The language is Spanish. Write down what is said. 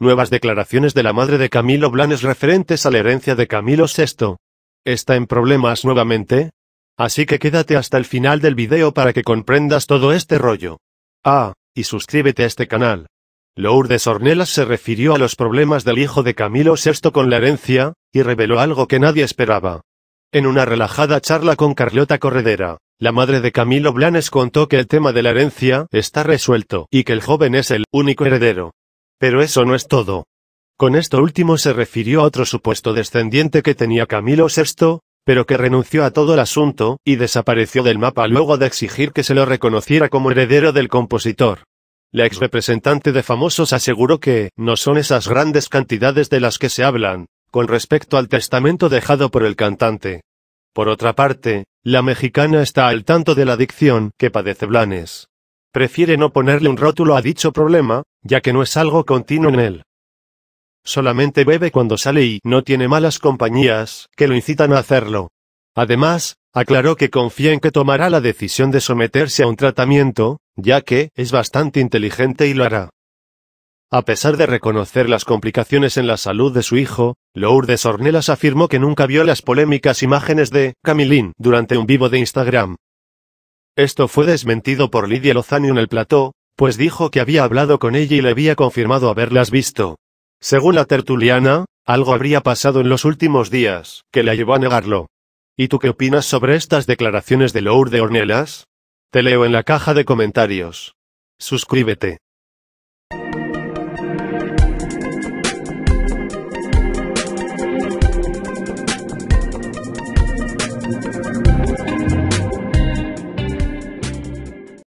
Nuevas declaraciones de la madre de Camilo Blanes referentes a la herencia de Camilo VI. ¿Está en problemas nuevamente? Así que quédate hasta el final del video para que comprendas todo este rollo. Ah, y suscríbete a este canal. Lourdes Ornelas se refirió a los problemas del hijo de Camilo VI con la herencia, y reveló algo que nadie esperaba. En una relajada charla con Carlota Corredera, la madre de Camilo Blanes contó que el tema de la herencia está resuelto y que el joven es el único heredero. Pero eso no es todo. Con esto último se refirió a otro supuesto descendiente que tenía Camilo VI, pero que renunció a todo el asunto, y desapareció del mapa luego de exigir que se lo reconociera como heredero del compositor. La ex representante de famosos aseguró que, no son esas grandes cantidades de las que se hablan, con respecto al testamento dejado por el cantante. Por otra parte, la mexicana está al tanto de la adicción que padece Blanes. Prefiere no ponerle un rótulo a dicho problema, ya que no es algo continuo en él. Solamente bebe cuando sale y no tiene malas compañías que lo incitan a hacerlo. Además, aclaró que confía en que tomará la decisión de someterse a un tratamiento, ya que es bastante inteligente y lo hará. A pesar de reconocer las complicaciones en la salud de su hijo, Lourdes Ornelas afirmó que nunca vio las polémicas imágenes de Camilín durante un vivo de Instagram. Esto fue desmentido por Lidia Lozano en el plató, pues dijo que había hablado con ella y le había confirmado haberlas visto. Según la tertuliana, algo habría pasado en los últimos días, que la llevó a negarlo. ¿Y tú qué opinas sobre estas declaraciones de Lourdes de Ornelas? Te leo en la caja de comentarios. Suscríbete.